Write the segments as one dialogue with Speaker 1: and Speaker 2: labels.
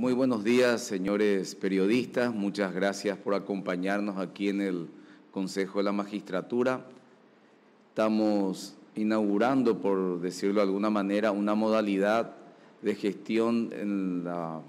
Speaker 1: Muy buenos días, señores periodistas. Muchas gracias por acompañarnos aquí en el Consejo de la Magistratura. Estamos inaugurando, por decirlo de alguna manera, una modalidad de gestión en la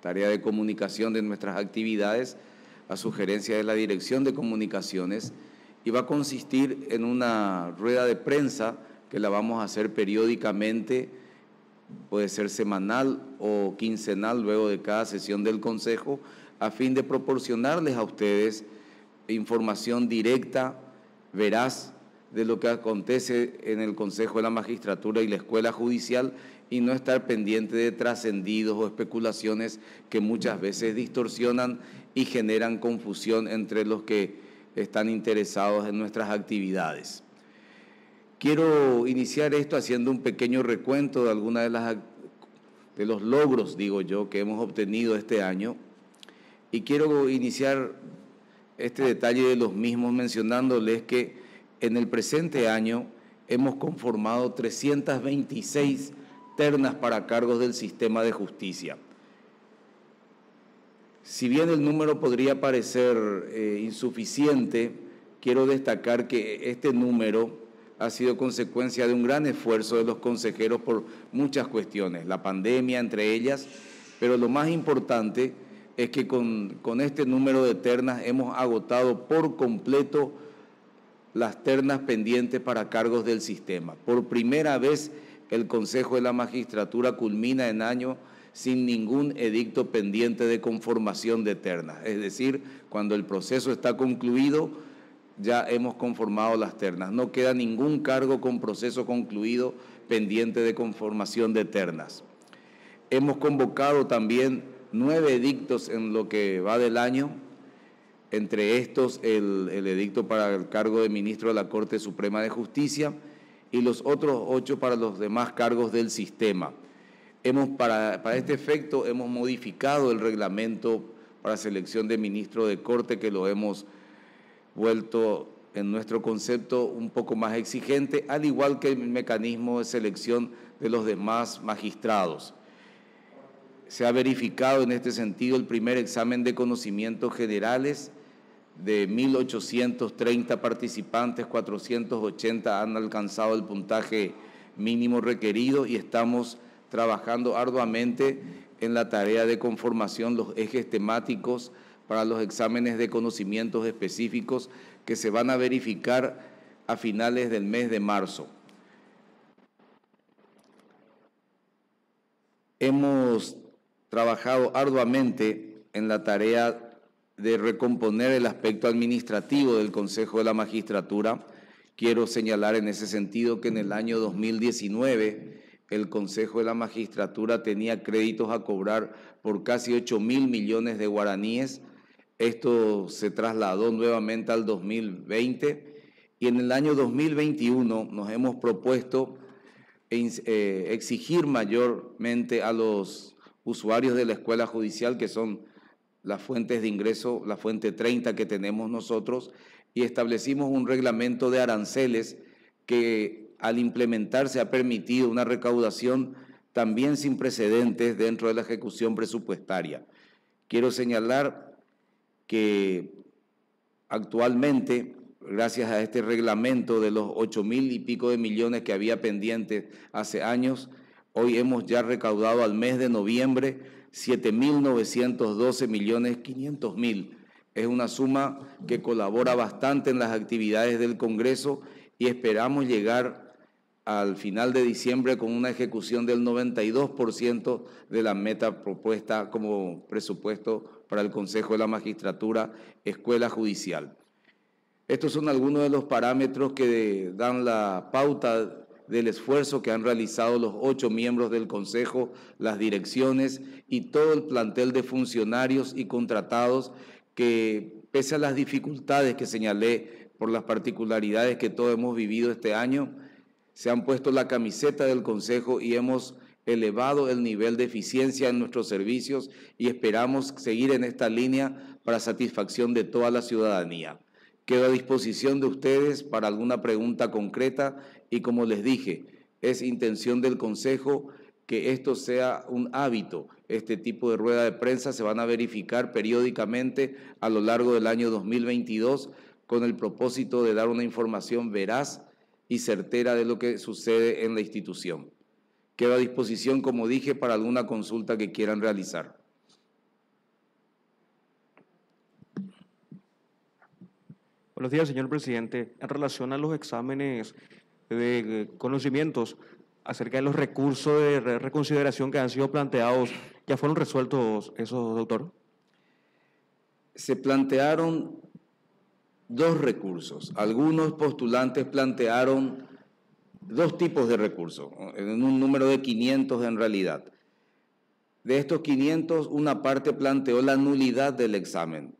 Speaker 1: tarea de comunicación de nuestras actividades a sugerencia de la Dirección de Comunicaciones y va a consistir en una rueda de prensa que la vamos a hacer periódicamente puede ser semanal o quincenal luego de cada sesión del Consejo, a fin de proporcionarles a ustedes información directa, veraz, de lo que acontece en el Consejo de la Magistratura y la Escuela Judicial y no estar pendiente de trascendidos o especulaciones que muchas veces distorsionan y generan confusión entre los que están interesados en nuestras actividades. Quiero iniciar esto haciendo un pequeño recuento de algunos de de los logros, digo yo, que hemos obtenido este año y quiero iniciar este detalle de los mismos mencionándoles que en el presente año hemos conformado 326 ternas para cargos del sistema de justicia. Si bien el número podría parecer eh, insuficiente, quiero destacar que este número ha sido consecuencia de un gran esfuerzo de los consejeros por muchas cuestiones, la pandemia entre ellas, pero lo más importante es que con, este número de ternas hemos agotado por completo las ternas pendientes para cargos del sistema. Por primera vez el Consejo de la Magistratura culmina en año sin ningún edicto pendiente de conformación de ternas. Es decir, cuando el proceso está concluido, ya hemos conformado las ternas. No queda ningún cargo con proceso concluido pendiente de conformación de ternas. Hemos convocado también nueve edictos en lo que va del año, entre estos el, edicto para el cargo de ministro de la Corte Suprema de Justicia y los otros ocho para los demás cargos del sistema. Hemos, para, para este efecto hemos modificado el reglamento para selección de ministro de Corte que lo hemos vuelto en nuestro concepto un poco más exigente, al igual que el mecanismo de selección de los demás magistrados. Se ha verificado en este sentido el primer examen de conocimientos generales de 1.830 participantes, 480 han alcanzado el puntaje mínimo requerido y estamos trabajando arduamente en la tarea de conformación, los ejes temáticos, para los exámenes de conocimientos específicos que se van a verificar a finales del mes de marzo. Hemos trabajado arduamente en la tarea de recomponer el aspecto administrativo del Consejo de la Magistratura. Quiero señalar en ese sentido que en el año 2019 el Consejo de la Magistratura tenía créditos a cobrar por casi 8 mil millones de guaraníes esto se trasladó nuevamente al 2020 y en el año 2021 nos hemos propuesto eh, exigir mayormente a los usuarios de la escuela judicial, que son las fuentes de ingreso, la fuente 30 que tenemos nosotros, y establecimos un reglamento de aranceles que al implementarse ha permitido una recaudación también sin precedentes dentro de la ejecución presupuestaria. Quiero señalar que actualmente, gracias a este reglamento de los ocho mil y pico de millones que había pendientes hace años, hoy hemos ya recaudado al mes de noviembre 7.912 millones quinientos mil. Es una suma que colabora bastante en las actividades del Congreso y esperamos llegar al final de diciembre con una ejecución del 92% de la meta propuesta como presupuesto para el Consejo de la Magistratura, Escuela Judicial. Estos son algunos de los parámetros que dan la pauta del esfuerzo que han realizado los ocho miembros del Consejo, las direcciones y todo el plantel de funcionarios y contratados que, pese a las dificultades que señalé por las particularidades que todos hemos vivido este año, se han puesto la camiseta del Consejo y hemos elevado el nivel de eficiencia en nuestros servicios y esperamos seguir en esta línea para satisfacción de toda la ciudadanía. Quedo a disposición de ustedes para alguna pregunta concreta y como les dije, es intención del Consejo que esto sea un hábito. Este tipo de rueda de prensa se van a verificar periódicamente a lo largo del año 2022 con el propósito de dar una información veraz y certera de lo que sucede en la institución. Quedo a disposición, como dije, para alguna consulta que quieran realizar. Buenos días, señor presidente. En relación a los exámenes de conocimientos acerca de los recursos de reconsideración que han sido planteados, ¿ya fueron resueltos esos, doctor? Se plantearon dos recursos. Algunos postulantes plantearon dos tipos de recursos, en un número de 500 en realidad. De estos 500, una parte planteó la nulidad del examen,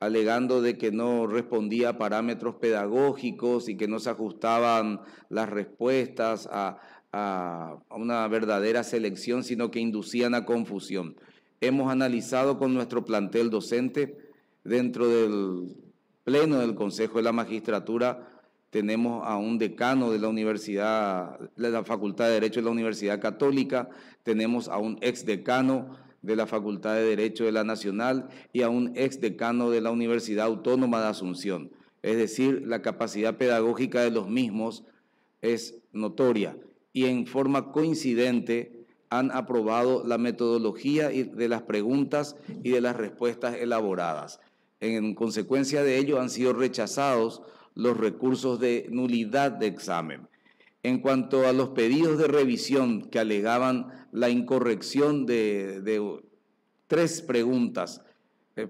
Speaker 1: alegando de que no respondía a parámetros pedagógicos y que no se ajustaban las respuestas a, a una verdadera selección, sino que inducían a confusión. Hemos analizado con nuestro plantel docente dentro del Pleno del Consejo de la Magistratura tenemos a un decano de la Universidad, de la Facultad de Derecho de la Universidad Católica, tenemos a un ex decano de la Facultad de Derecho de la Nacional y a un ex decano de la Universidad Autónoma de Asunción. Es decir, la capacidad pedagógica de los mismos es notoria y en forma coincidente han aprobado la metodología de las preguntas y de las respuestas elaboradas. En consecuencia de ello han sido rechazados los recursos de nulidad de examen. En cuanto a los pedidos de revisión que alegaban la incorrección de, tres preguntas, eh,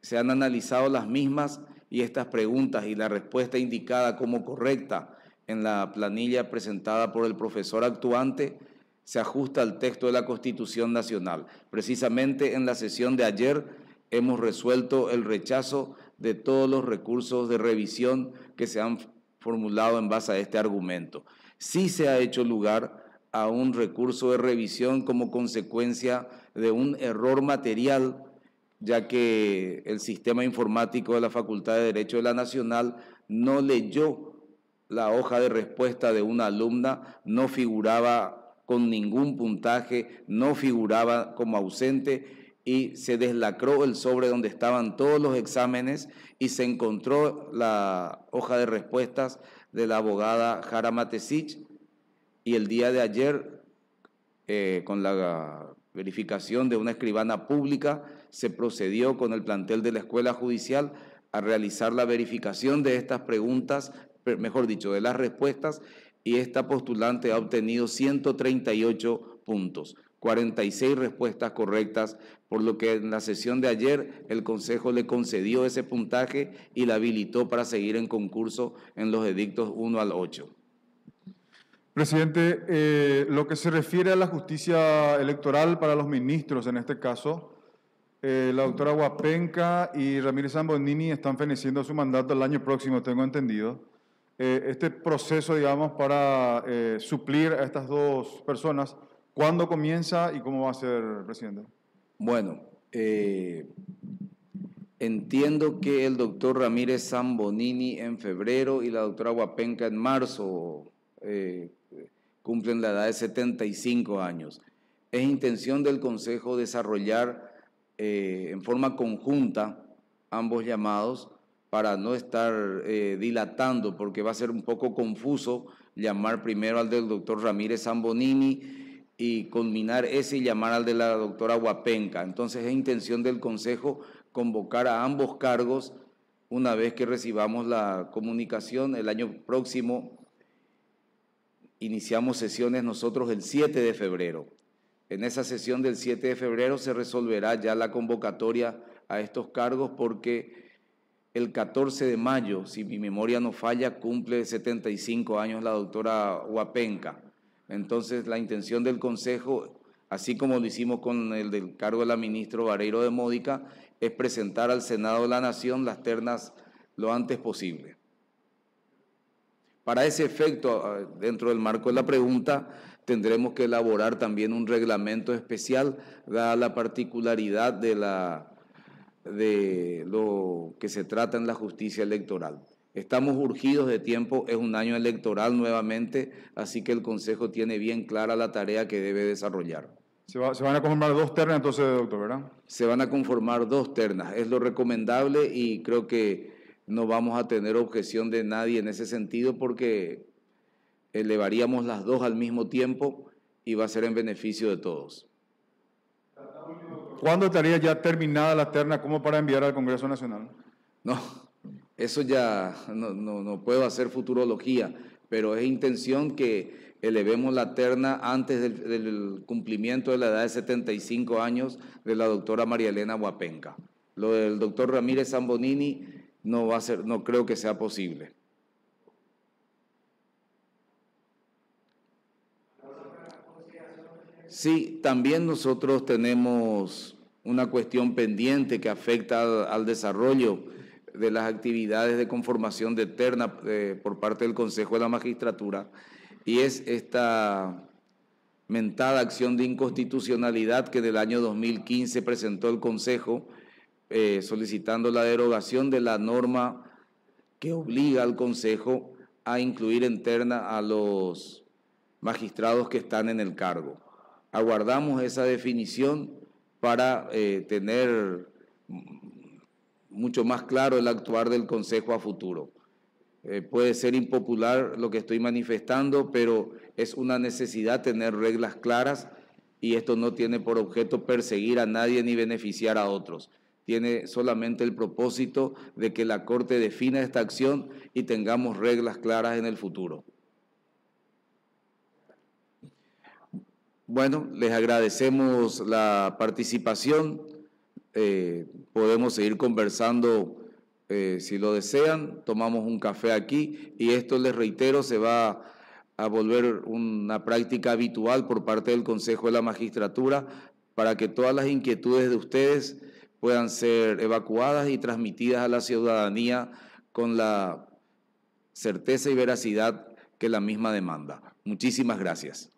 Speaker 1: se han analizado las mismas y estas preguntas y la respuesta indicada como correcta en la planilla presentada por el profesor actuante se ajusta al texto de la Constitución Nacional. Precisamente en la sesión de ayer hemos resuelto el rechazo de todos los recursos de revisión que se han formulado en base a este argumento. Sí se ha hecho lugar a un recurso de revisión como consecuencia de un error material, ya que el sistema informático de la Facultad de Derecho de la Nacional no leyó la hoja de respuesta de una alumna, no figuraba con ningún puntaje, no figuraba como ausente y se deslacró el sobre donde estaban todos los exámenes y se encontró la hoja de respuestas de la abogada Jara Matesich y el día de ayer, eh, con la verificación de una escribana pública, se procedió con el plantel de la Escuela Judicial a realizar la verificación de estas preguntas, mejor dicho, de las respuestas, y esta postulante ha obtenido 138 puntos. 46 respuestas correctas, por lo que en la sesión de ayer el Consejo le concedió ese puntaje y la habilitó para seguir en concurso en los edictos 1 al 8. Presidente, eh, lo que se refiere a la justicia electoral para los ministros en este caso, eh, la doctora Guapenca y Ramírez Zambonini están feneciendo su mandato el año próximo, tengo entendido. Eh, este proceso, digamos, para suplir a estas dos personas ¿Cuándo comienza y cómo va a ser, presidente? Bueno, eh, entiendo que el doctor Ramírez Zambonini en febrero y la doctora Huapenca en marzo eh, cumplen la edad de 75 años. Es intención del Consejo desarrollar eh, en forma conjunta ambos llamados para no estar dilatando, porque va a ser un poco confuso llamar primero al del doctor Ramírez Zambonini y combinar ese y llamar al de la doctora Huapenca. Entonces es intención del Consejo convocar a ambos cargos una vez que recibamos la comunicación el año próximo. Iniciamos sesiones nosotros el 7 de febrero. En esa sesión del 7 de febrero se resolverá ya la convocatoria a estos cargos porque el 14 de mayo, si mi memoria no falla, cumple 75 años la doctora Huapenca. Entonces, la intención del Consejo, así como lo hicimos con el del cargo de la ministra Vareiro de Módica, es presentar al Senado de la Nación las ternas lo antes posible. Para ese efecto, ah, dentro del marco de la pregunta, tendremos que elaborar también un reglamento especial, dada la particularidad de, la, de lo que se trata en la justicia electoral. Estamos urgidos de tiempo, es un año electoral nuevamente, así que el Consejo tiene bien clara la tarea que debe desarrollar. Se, van a conformar dos ternas entonces, doctor, ¿verdad? Se van a conformar dos ternas, es lo recomendable y creo que no vamos a tener objeción de nadie en ese sentido porque elevaríamos las dos al mismo tiempo y va a ser en beneficio de todos. ¿Cuándo estaría ya terminada la terna como para enviar al Congreso Nacional? No, eso ya no, puedo hacer futurología, pero es intención que elevemos la terna antes del, cumplimiento de la edad de 75 años de la doctora María Elena Huapenca. Lo del doctor Ramírez Zambonini no, va a ser, no creo que sea posible. Sí, también nosotros tenemos una cuestión pendiente que afecta al desarrollo de las actividades de conformación de terna eh, por parte del Consejo de la Magistratura y es esta mentada acción de inconstitucionalidad que en el año 2015 presentó el Consejo eh, solicitando la derogación de la norma que obliga al Consejo a incluir en terna a los magistrados que están en el cargo. Aguardamos esa definición para eh, tener mucho más claro el actuar del Consejo a futuro. Eh, puede ser impopular lo que estoy manifestando, pero es una necesidad tener reglas claras y esto no tiene por objeto perseguir a nadie ni beneficiar a otros. Tiene solamente el propósito de que la Corte defina esta acción y tengamos reglas claras en el futuro. Bueno, les agradecemos la participación. Eh, podemos seguir conversando eh, si lo desean, tomamos un café aquí y esto, les reitero, se va a volver una práctica habitual por parte del Consejo de la Magistratura para que todas las inquietudes de ustedes puedan ser evacuadas y transmitidas a la ciudadanía con la certeza y veracidad que la misma demanda. Muchísimas gracias.